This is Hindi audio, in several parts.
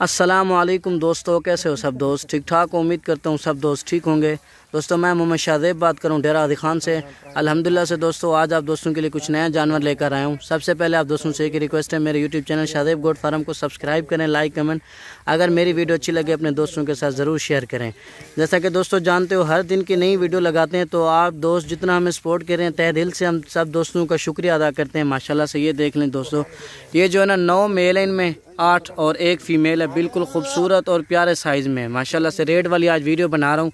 असलम दोस्तों कैसे हो सब दोस्त ठीक ठाक उम्मीद करता हूँ सब दोस्त ठीक होंगे दोस्तों मैं मोहम्मद शाहजेब बात करूं डेरा आदि खान से अल्हम्दुलिल्लाह से दोस्तों आज आप दोस्तों के लिए कुछ नया जानवर लेकर आया हूं सबसे पहले आप दोस्तों से एक रिक्वेस्ट है मेरे यूट्यूब चैनल शाहजेब गोड फार्म को सब्सक्राइब करें लाइक कमेंट अगर मेरी वीडियो अच्छी लगे अपने दोस्तों के साथ ज़रूर शेयर करें जैसा कि दोस्तों जानते हो हर दिन की नई वीडियो लगाते हैं तो आप दोस्त जितना हमें सपोर्ट करें रहे तह दिल से हम सब दोस्तों का शुक्रिया अदा करते हैं माशाला से ये देख लें दोस्तों ये जो है ना नौ मेल है इनमें आठ और एक फ़ीमेल है बिल्कुल खूबसूरत और प्यारे साइज़ में माशाल्लाह से रेड वाली आज वीडियो बना रहा हूँ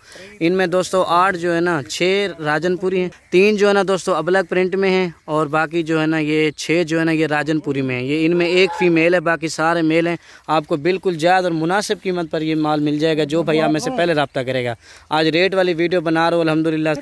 इनमें दो दोस्तों आठ जो है ना छः राजनपुरी हैं तीन जो है ना दोस्तों अबलग प्रिंट में हैं और बाकी जो है ना ये छः जो है ना ये राजनपुरी में हैं ये इनमें एक फीमेल है बाकी सारे मेल हैं आपको बिल्कुल ज़्यादा और मुनासिब कीमत पर ये माल मिल जाएगा जो भाई आप में से पहले रबता करेगा आज रेट वाली वीडियो बना रहा हो अलहमदिल्ला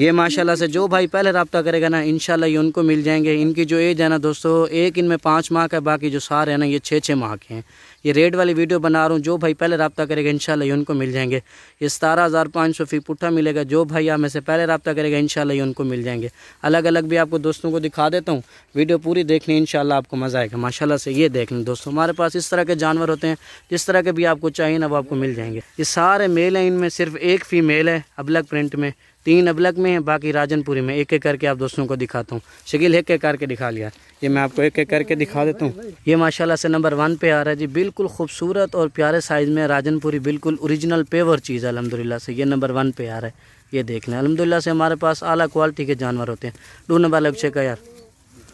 ये माशाला से जो भाई पहले रबता करेगा ना इन ये उनको मिल जाएंगे इनकी जो एज है ना दोस्तों एक इनमें पाँच माह का बाकी जो सारे हैं ना ये छः छः माह के हैं ये रेट वाली वीडियो बना रहा हूँ जो भाई पहले रबता करेगा इन ये उनको मिल जाएंगे ये सतारह हज़ार पाँच सौ फी पुट्ठा रबता मिलेगा जो भाई आप में से पहले रबता करेगा इन ये उनको मिल जाएंगे अलग अलग भी आपको दोस्तों को दिखा देता हूँ वीडियो पूरी देख लें इन आपको मज़ा आएगा माशाला से ये देख लें दोस्तों हमारे पास इस तरह के जानवर होते हैं जिस तरह के भी आपको चाहिए ना वो आपको मिल जाएंगे ये सारे मेल हैं इनमें सिर्फ एक फीमेल है अबलग प्रिंट में तीन अबलक में है बाकी राजनपुरी में एक एक करके आप दोस्तों को दिखाता हूँ शकील एक एक करके दिखा लिया ये मैं आपको एक एक करके दिखा देता हूँ ये माशाल्लाह से नंबर वन पे आ रहा है जी बिल्कुल खूबसूरत और प्यारे साइज़ में राजनपुरी बिल्कुल ओरिजिनल पेवर चीज़ है अलहमदिल्ला से ये नंबर वन पे आ रहा है ये देख लें अलहमदिल्ला से हमारे पास अला क्वालिटी के जानवर होते हैं डू नंबर अक्षय का यार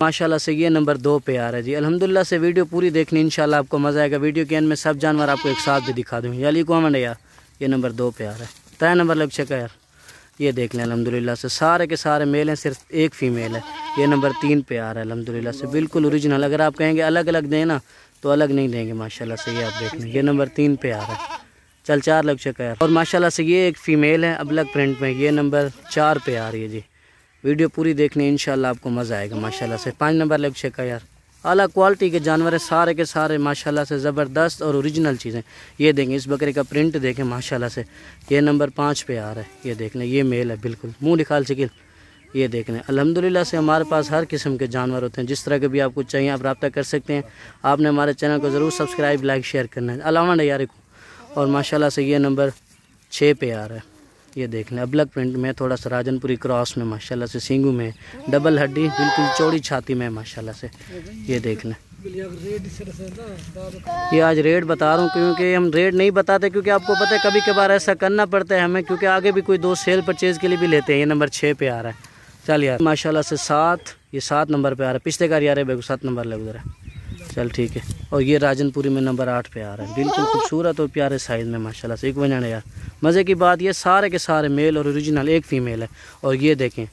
माशाला से ये नंबर दो पे आ रहा है जी अलहमदिल्ला से वीडियो पूरी देखनी इंशाल्लाह आपको मज़ा आएगा वीडियो के एंड में सब जानवर आपको एक साथ भी दिखा दूँ याली कॉमेंट यार ये नंबर दो पे आ रहा है तय नंबर लग चेका यार ये देख लें अलहमदिल्ला से सारे के सारे मेल हैं सिर्फ एक फ़ीमेल है ये नंबर तीन पे आ रहा है अलहमदिल्ला से बिल्कुल ओरिजिनल अगर आप कहेंगे अलग अलग दें ना तो अलग नहीं देंगे माशाल्लाह से ये आप देख लें ये नंबर तीन पे आ रहा है चल चार लग चुका है और माशाल्लाह से ये एक फ़ीमेल है अलग प्रिंट में ये नंबर चार पे आ रही है जी वीडियो पूरी देखने इन आपको मज़ा आएगा माशाला से पाँच नंबर लग चुका यार अला क्वालिटी के जानवर हैं सारे के सारे माशाल्लाह से ज़बरदस्त और ओरिजिनल चीज़ें ये देखें इस बकरे का प्रिंट देखें माशाल्लाह से ये नंबर पाँच पे आ रहा है ये देख लें ये मेल है बिल्कुल मुँह निकाल सकिल ये देख लें अलहमदिल्ला से हमारे पास हर किस्म के जानवर होते हैं जिस तरह के भी आपको चाहिए आप रबता कर सकते हैं आपने हमारे चैनल को ज़रूर सब्सक्राइब लाइक शेयर करना है अलावा यार और माशाला से ये नंबर छः पे आ रहा है ये देख लें अबलग प्रिंट में थोड़ा सा राजनपुरी क्रॉस में माशाल्लाह से सिंगू में डबल हड्डी बिल्कुल चौड़ी छाती में माशाल्लाह से ये देख लें ये आज रेट बता रहा हूँ क्योंकि हम रेट नहीं बताते क्योंकि आपको पता है कभी कभार ऐसा करना पड़ता है हमें क्योंकि आगे भी कोई दो सेल परचेज़ के लिए भी लेते हैं ये नंबर छः पे आ रहा है चल यार माशाला से सात ये सात नंबर पर आ रहा है पिछले कार यार है सात नंबर लग रहा है चल ठीक है और ये राजनपुरी में नंबर आठ पे आ रहा है बिल्कुल खूबसूरत और प्यारे साइज़ में माशाला से एक बजाने यार मज़े की बात ये सारे के सारे मेल और ओरिजिनल एक फ़ीमेल है और ये देखें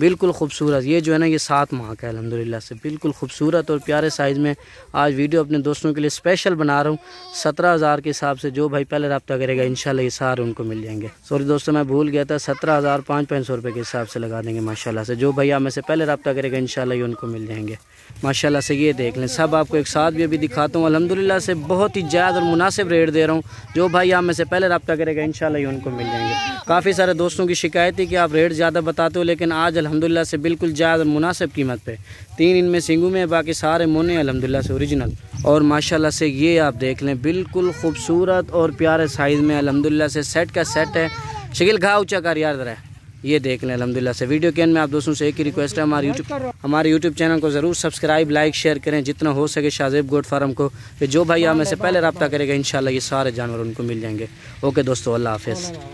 बिल्कुल खूबसूरत ये जो है ना ये सात माह का है अलहमदिल्ला से बिल्कुल खूबसूरत और प्यारे साइज़ में आज वीडियो अपने दोस्तों के लिए स्पेशल बना रहा हूँ सत्रह हज़ार के हिसाब से जो भाई पहले रबता करेगा इन ये सारे उनको मिल जाएंगे सॉरी दोस्तों मैं भूल गया था सत्रह हज़ार पाँच पाँच सौ रुपये के हिसाब से लगा देंगे माशाला से जो भाई आप में से पहले रबता करेगा इन ये उनको मिल जाएंगे माशाला से ये देख लें सब आपको एक साथ भी अभी दिखाता हूँ अलहमदिल्ला से बहुत ही ज्यादा और मुनासिब रेट दे रहा हूँ जो भाई आप में से पहले रबता करेगा इन ये उनको मिल जाएंगे काफ़ी सारे दोस्तों की शिकायत थी कि आप रेट ज़्यादा बताते हो लेकिन आज अलहमदिल्ला से बिल्कुल ज़्यादा मुनासिब कीमत पे तीन इनमें सिंगू में बाकी सारे मोने अलहमदिल्ला से ओरिजिनल और माशाल्लाह से ये आप देख लें बिल्कुल खूबसूरत और प्यारे साइज़ में अलहमदिल्ला से सेट का सेट है शकील घा ऊँचा कर याद रहा है ये देख लें अलहमदिल्ला से वीडियो के अंदर में आप दोस्तों से एक ही रिक्वेस्ट है हमारे यूट्यूब हमारे यूट्यूब चैनल को ज़रूर सब्सक्राइब लाइक शेयर करें जितना हो सके शाहजेब गोड फार्म को कि जो भाई हमें से पहले रबता करेगा इन ये सारे जानवर उनको मिल जाएंगे ओके दोस्तों अल्लाह हाफिज़